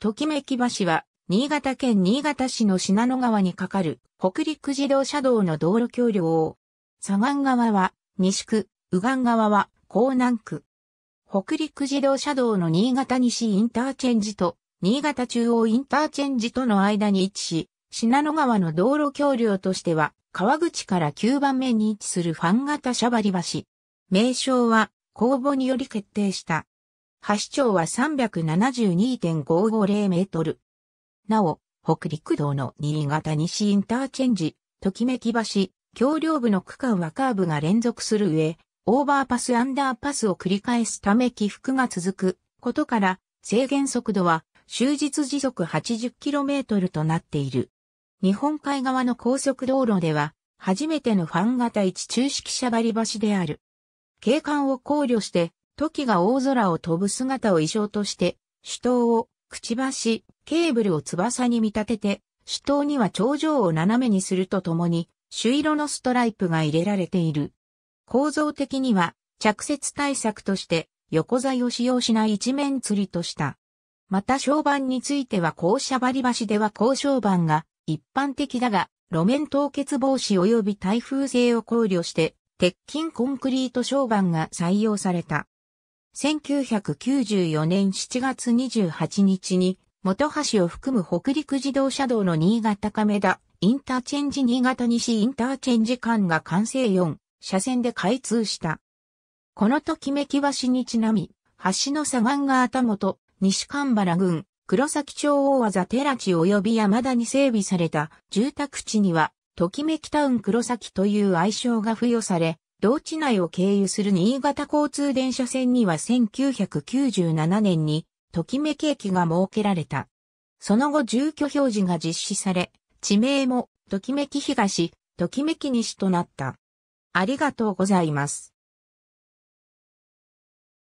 ときめき橋は、新潟県新潟市の信濃川に架かる北陸自動車道の道路橋梁。左岸側は西区、右岸側は江南区。北陸自動車道の新潟西インターチェンジと新潟中央インターチェンジとの間に位置し、信濃川の道路橋梁としては川口から9番目に位置するファン型シャバリ橋。名称は公募により決定した。橋長は372.550メートル。なお、北陸道の新潟西インターチェンジ、ときめき橋、橋梁部の区間はカーブが連続する上、オーバーパスアンダーパスを繰り返すため起伏が続くことから、制限速度は終日時速 80km となっている。日本海側の高速道路では、初めてのファン型一中式車張り橋である。景観を考慮して、時が大空を飛ぶ姿を衣装として、手刀を、くちばし、ケーブルを翼に見立てて、手刀には頂上を斜めにするとともに、朱色のストライプが入れられている。構造的には、着雪対策として、横材を使用しない一面釣りとした。また、床板については、校舎張り橋では校床板が一般的だが、路面凍結防止及び耐風性を考慮して、鉄筋コンクリート床板が採用された。1994年7月28日に、本橋を含む北陸自動車道の新潟亀田、インターチェンジ新潟西インターチェンジ間が完成4車線で開通した。このときめき橋にちなみ、橋の左岸が頭と西神原郡、黒崎町大技寺地及び山田に整備された住宅地には、ときめきタウン黒崎という愛称が付与され、同地内を経由する新潟交通電車線には1997年に、ときめき駅が設けられた。その後住居表示が実施され、地名も、ときめき東、ときめき西となった。ありがとうございます。